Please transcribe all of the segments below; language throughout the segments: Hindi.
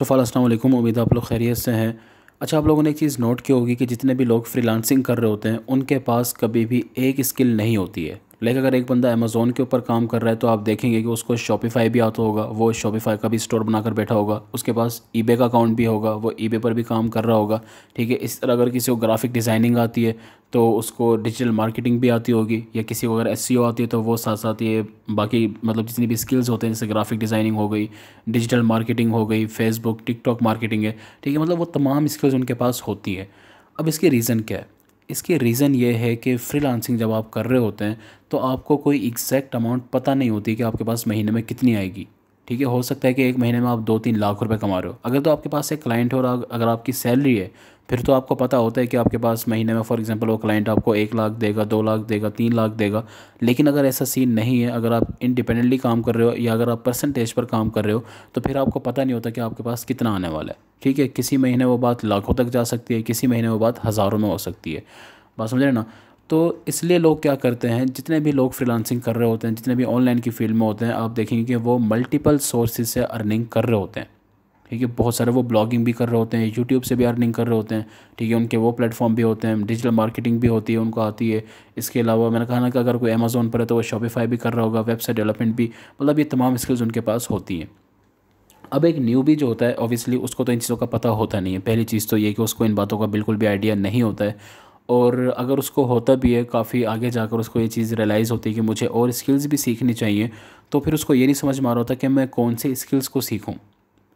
तो फल असलम उम्मीद आप लोग खैरियत से हैं अच्छा आप लोगों ने एक चीज़ नोट की होगी कि जितने भी लोग फ्रीलांसिंग कर रहे होते हैं उनके पास कभी भी एक स्किल नहीं होती है लाइक अगर एक बंदा अमेजोन के ऊपर काम कर रहा है तो आप देखेंगे कि उसको शॉपिफाई भी आता होगा वो शॉपिफाई का भी स्टोर बनाकर बैठा होगा उसके पास ईबे का अकाउंट भी होगा वो ईबे पर भी काम कर रहा होगा ठीक है इस तरह अगर किसी को ग्राफिक डिज़ाइनिंग आती है तो उसको डिजिटल मार्केटिंग भी आती होगी या किसी को अगर एस e आती है तो वो साथ साथ ये बाकी मतलब जितनी भी स्किल्स होते हैं जैसे ग्राफिक डिज़ाइनिंग हो गई डिजिटल मार्केटिंग हो गई फेसबुक टिकटॉक मार्केटिंग है ठीक है मतलब वो तमाम स्किल्स उनके पास होती है अब इसके रीज़न क्या है इसके रीज़न ये है कि फ्रीलांसिंग जब आप कर रहे होते हैं तो आपको कोई एग्जैक्ट अमाउंट पता नहीं होती कि आपके पास महीने में कितनी आएगी ठीक है हो सकता है कि एक महीने में आप दो तीन लाख रुपए कमा रहे हो अगर तो आपके पास एक क्लाइंट है और अगर आपकी सैलरी है फिर तो आपको पता होता है कि आपके पास महीने में फॉर एग्जांपल वो क्लाइंट आपको एक लाख देगा दो लाख देगा तीन लाख देगा लेकिन अगर ऐसा सीन नहीं है अगर आप इंडिपेंडेंटली काम कर रहे हो या अगर आप परसेंटेज पर काम कर रहे हो तो फिर आपको पता नहीं होता कि आपके पास कितना आने वाला है ठीक है किसी महीने वो बात लाखों तक जा सकती है किसी महीने वो बात हज़ारों में हो सकती है बात समझ रहे ना तो इसलिए लोग क्या करते हैं जितने भी लोग फ्रीलांसिंग कर रहे होते हैं जितने भी ऑनलाइन की फील्ड में होते हैं आप देखेंगे कि वो मल्टीपल सोर्सेज से अर्निंग कर रहे होते हैं ठीक है बहुत सारे वो ब्लॉगिंग भी कर रहे होते हैं यूट्यूब से भी अर्निंग कर रहे होते हैं ठीक है उनके वो प्लेटफॉर्म भी होते हैं डिजिटल मार्केटिंग भी होती है उनको आती है इसके अलावा मैंने कहा ना कि अगर कोई अमेज़ोन पर है तो वो शॉपिफाई भी कर रहा होगा वेबसाइट डेवलपमेंट भी मतलब ये तमाम स्किल्स उनके पास होती हैं अब एक न्यू भी जो होता है ऑब्वियसली उसको तो इन चीज़ों का पता होता नहीं है पहली चीज़ तो ये कि उसको इन बातों का बिल्कुल भी आइडिया नहीं होता है और अगर उसको होता भी है काफ़ी आगे जाकर उसको ये चीज़ रियलाइज़ होती है कि मुझे और स्किल्स भी सीखनी चाहिए तो फिर उसको ये नहीं समझ मार होता कि मैं कौन से स्किल्स को सीखूँ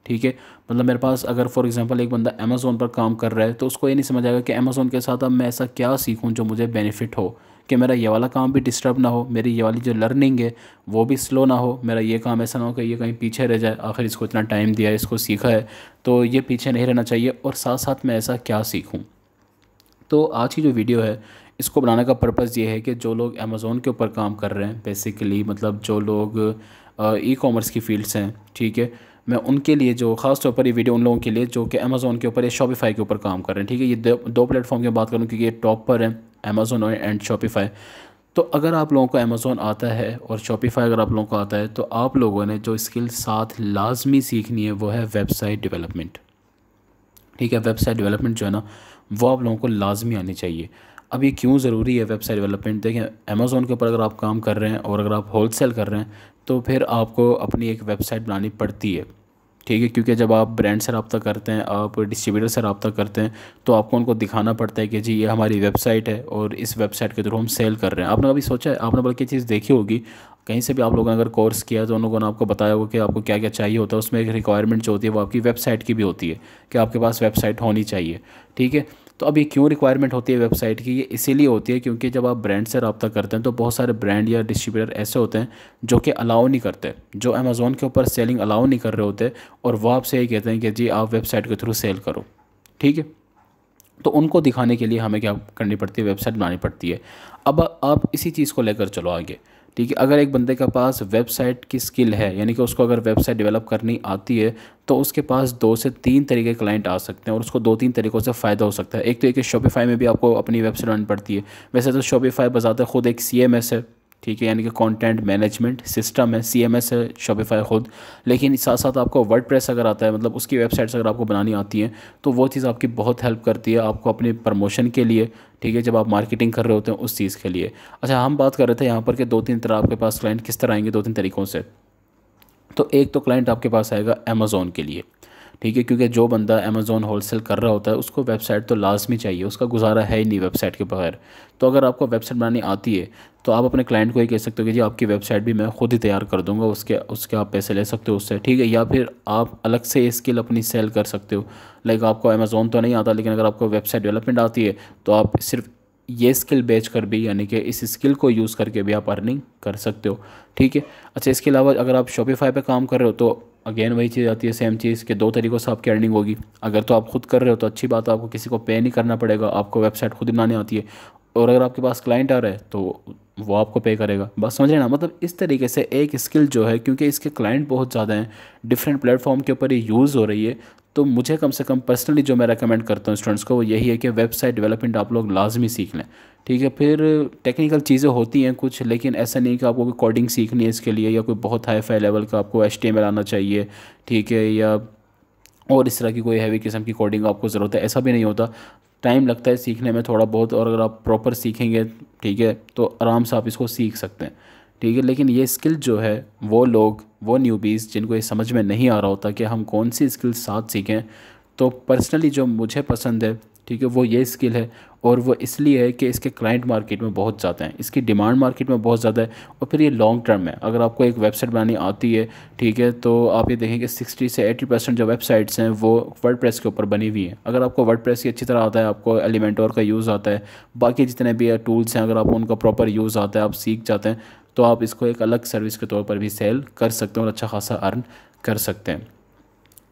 ठीक है मतलब मेरे पास अगर फॉर एग्जांपल एक बंदा अमेज़ोन पर काम कर रहा है तो उसको ये नहीं समझ आएगा कि अमेज़ोन के साथ अब मैं ऐसा क्या सीखूँ जो मुझे बेनिफिट हो कि मेरा ये वाला काम भी डिस्टर्ब ना हो मेरी ये वाली जो लर्निंग है वो भी स्लो ना हो मेरा ये काम ऐसा ना हो कि ये कहीं पीछे रह जाए आखिर इसको इतना टाइम दिया है इसको सीखा है तो ये पीछे नहीं रहना चाहिए और साथ साथ मैं ऐसा क्या सीखूँ तो आज की जो वीडियो है इसको बनाने का पर्पज़ ये है कि जो लोग अमेज़ोन के ऊपर काम कर रहे हैं बेसिकली मतलब जो लोग ई कॉमर्स की फील्ड्स हैं ठीक है मैं उनके लिए जो खास तौर पर ये वीडियो उन लोगों के लिए जो कि अमेज़ोन के ऊपर या शॉपिफाई के ऊपर काम कर रहे हैं ठीक है ये दो, प्लेटफॉर्म की बात करूँ क्योंकि ये टॉप पर हैं अमेज़ोन एंड शॉपिफाई तो अगर आप लोगों को अमेज़ोन आता है और शॉपिफाई अगर आप लोगों को आता है तो आप लोगों ने जो स्किल साथ लाजमी सीखनी है वो है वेबसाइट डेवलपमेंट ठीक है वेबसाइट डेवलपमेंट जो है ना वो आप लोगों को लाजमी आनी चाहिए अब ये क्यों ज़रूरी है वेबसाइट डेवलपमेंट देखें अमेज़ोन के ऊपर अगर आप काम कर रहे हैं और अगर आप होलसेल कर रहे हैं तो फिर आपको अपनी एक वेबसाइट बनानी पड़ती है ठीक है क्योंकि जब आप ब्रांड से रबता करते हैं आप डिस्ट्रीब्यूटर से रबता करते हैं तो आपको उनको दिखाना पड़ता है कि जी ये हमारी वेबसाइट है और इस वेबसाइट के थ्रू हम सेल कर रहे हैं आपने कभी सोचा है आपने बल्कि चीज़ देखी होगी कहीं से भी आप लोगों ने अगर कोर्स किया तो उन लोगों ने आपको बताया होगा कि आपको क्या क्या चाहिए होता है उसमें एक रिक्वायरमेंट जो होती है वो आपकी वेबसाइट की भी होती है कि आपके पास वेबसाइट होनी चाहिए ठीक है तो अब ये क्यों रिक्वायरमेंट होती है वेबसाइट की ये इसीलिए होती है क्योंकि जब आप ब्रांड से रबता करते हैं तो बहुत सारे ब्रांड या डिस्ट्रीब्यूटर ऐसे होते हैं जो कि अलाउ नहीं करते जो अमेज़ोन के ऊपर सेलिंग अलाउ नहीं कर रहे होते और वो आपसे ये कहते हैं कि जी आप वेबसाइट के थ्रू सेल करो ठीक है तो उनको दिखाने के लिए हमें क्या करनी पड़ती है वेबसाइट बनानी पड़ती है अब आप इसी चीज़ को लेकर चलो आगे ठीक है अगर एक बंदे के पास वेबसाइट की स्किल है यानी कि उसको अगर वेबसाइट डेवलप करनी आती है तो उसके पास दो से तीन तरीके क्लाइंट आ सकते हैं और उसको दो तीन तरीक़ों से फ़ायदा हो सकता है एक तो एक शॉपिफाई में भी आपको अपनी वेबसाइट बनानी पड़ती है वैसे तो शॉपिफाई बजाते खुद एक सी है ठीक है यानी कि कंटेंट मैनेजमेंट सिस्टम है सीएमएस है शॉपिफाई खुद लेकिन साथ साथ आपको वर्ड प्रेस अगर आता है मतलब उसकी वेबसाइट्स अगर आपको बनानी आती हैं तो वो चीज़ आपकी बहुत हेल्प करती है आपको अपने प्रमोशन के लिए ठीक है जब आप मार्केटिंग कर रहे होते हैं उस चीज़ के लिए अच्छा हम बात कर रहे थे यहाँ पर कि दो तीन तरह आपके पास क्लाइंट किस तरह आएंगे दो तीन तरीक़ों से तो एक तो क्लाइंट आपके पास आएगा अमेज़ोन के लिए ठीक है क्योंकि जो बंदा अमेज़ोन होलसेल कर रहा होता है उसको वेबसाइट तो लाजमी चाहिए उसका गुजारा है ही नहीं वेबसाइट के बगैर तो अगर आपको वेबसाइट बनानी आती है तो आप अपने क्लाइंट को ये कह सकते हो कि जी आपकी वेबसाइट भी मैं खुद ही तैयार कर दूंगा उसके उसके आप पैसे ले सकते हो उससे ठीक है या फिर आप अलग से स्किल अपनी सेल कर सकते हो लाइक आपको अमेज़ोन तो नहीं आता लेकिन अगर आपको वेबसाइट डेवलपमेंट आती है तो आप सिर्फ ये स्किल बेच कर भी यानी कि इस स्किल को यूज़ करके भी आप अर्निंग कर सकते हो ठीक है अच्छा इसके अलावा अगर आप शॉपिफाई पे काम कर रहे हो तो अगेन वही चीज़ आती है सेम चीज़ के दो तरीक़ों से आपकी अर्निंग होगी अगर तो आप खुद कर रहे हो तो अच्छी बात है आपको किसी को पे नहीं करना पड़ेगा आपको वेबसाइट खुद बनानी आती है और अगर आपके पास क्लाइंट आ रहा है तो वो आपको पे करेगा बस समझ ना मतलब इस तरीके से एक स्किल जो है क्योंकि इसके क्लाइंट बहुत ज़्यादा हैं डिफरेंट प्लेटफॉर्म के ऊपर ये यूज़ हो रही है तो मुझे कम से कम पर्सनली जो मैं रेकमेंड करता हूँ स्टूडेंट्स को वो यही है कि वेबसाइट डेवलपमेंट आप लोग लाजमी सीख लें ठीक है फिर टेक्निकल चीज़ें होती हैं कुछ लेकिन ऐसा नहीं कि आपको कोई कोडिंग सीखनी है इसके लिए या कोई बहुत हाई फाई लेवल का आपको एच आना चाहिए ठीक है या और इस तरह की कोई हैवी किस्म की कोडिंग आपको ज़रूरत है ऐसा भी नहीं होता टाइम लगता है सीखने में थोड़ा बहुत और अगर आप प्रॉपर सीखेंगे ठीक है तो आराम से आप इसको सीख सकते हैं ठीक है लेकिन ये स्किल जो है वो लोग वो न्यूबीज़ जिनको ये समझ में नहीं आ रहा होता कि हम कौन सी स्किल साथ सीखें तो पर्सनली जो मुझे पसंद है ठीक है वो ये स्किल है और वो इसलिए है कि इसके क्लाइंट मार्केट में बहुत ज़्यादा है इसकी डिमांड मार्केट में बहुत ज़्यादा है और फिर ये लॉन्ग टर्म है अगर आपको एक वेबसाइट बनानी आती है ठीक है तो आप ये देखेंगे सिक्सटी से एटी परसेंट जो वेबसाइट्स हैं वो वर्ड के ऊपर बनी हुई हैं अगर आपको वर्ड की अच्छी तरह आता है आपको एलिमेंटोर का यूज़ आता है बाकी जितने भी टूल्स हैं अगर आप उनका प्रॉपर यूज़ आता है आप सीख जाते हैं तो आप इसको एक अलग सर्विस के तौर पर भी सेल कर सकते हैं और अच्छा खासा अर्न कर सकते हैं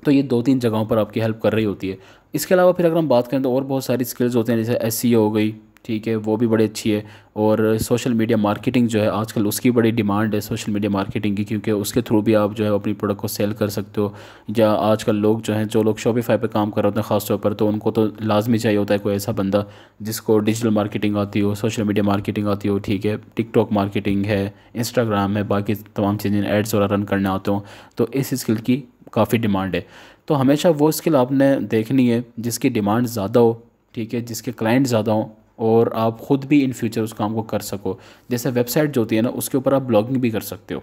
तो ये दो तीन जगहों पर आपकी हेल्प कर रही होती है इसके अलावा फिर अगर हम बात करें तो और बहुत सारी स्किल्स होते हैं जैसे एस e हो गई ठीक है वो भी बड़ी अच्छी है और सोशल मीडिया मार्केटिंग जो है आजकल उसकी बड़ी डिमांड है सोशल मीडिया मार्केटिंग की क्योंकि उसके थ्रू भी आप जो है अपनी प्रोडक्ट को सेल कर सकते हो या आजकल लोग जो हैं जो लोग शॉपिफाई पे काम कर रहे होते हैं ख़ासतौर पर तो उनको तो लाजमी चाहिए होता है कोई ऐसा बंदा जिसको डिजिटल मार्केटिंग आती हो सोशल मीडिया मार्केटिंग आती हो ठीक है टिकटॉक मार्केटिंग है इंस्टाग्राम है बाकी तमाम चीज़ें एड्स वगैरह रन करने आते हो तो इस स्किल की काफ़ी डिमांड है तो हमेशा वो स्किल आपने देखनी है जिसकी डिमांड ज़्यादा हो ठीक है जिसके क्लाइंट ज़्यादा हों और आप ख़ुद भी इन फ्यूचर उस काम को कर सको जैसे वेबसाइट जो होती है ना उसके ऊपर आप ब्लॉगिंग भी कर सकते हो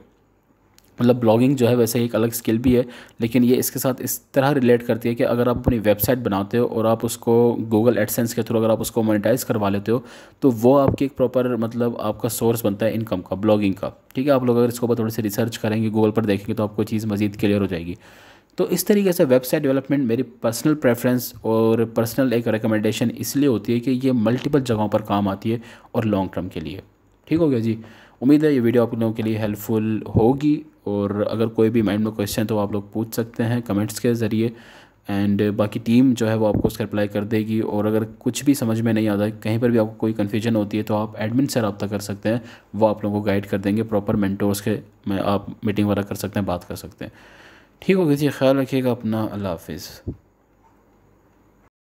मतलब ब्लॉगिंग जो है वैसे एक अलग स्किल भी है लेकिन ये इसके साथ इस तरह रिलेट करती है कि अगर आप अपनी वेबसाइट बनाते हो और आप उसको गूगल एडसेंस के थ्रू अगर आप उसको मोनेटाइज करवा लेते हो तो वो आपकी एक प्रॉपर मतलब आपका सोर्स बनता है इनकम का ब्लॉगिंग का ठीक है आप लोग अगर इसको ऊपर थोड़ी सी रिसर्च करेंगे गूगल पर देखेंगे तो आपको चीज़ मज़ीद क्लियर हो जाएगी तो इस तरीके से वेबसाइट डेवलपमेंट मेरी पर्सनल प्रेफरेंस और पर्सनल एक रिकमेंडेशन इसलिए होती है कि ये मल्टीपल जगहों पर काम आती है और लॉन्ग टर्म के लिए ठीक हो गया जी उम्मीद है ये वीडियो आप लोगों के लिए हेल्पफुल होगी और अगर कोई भी माइंड में क्वेश्चन है तो आप लोग पूछ सकते हैं कमेंट्स के ज़रिए एंड बाकी टीम जो है वो आपको उसका रिप्लाई कर देगी और अगर कुछ भी समझ में नहीं आता कहीं पर भी आपको कोई कन्फ्यूजन होती है तो आप एडमिन से रबता कर सकते हैं वो आप लोगों को गाइड कर देंगे प्रॉपर मेंटोर्स के में आप मीटिंग वगैरह कर सकते हैं बात कर सकते हैं ठीक गई जी ख्याल रखिएगा अपना अल्लाह हाफिज़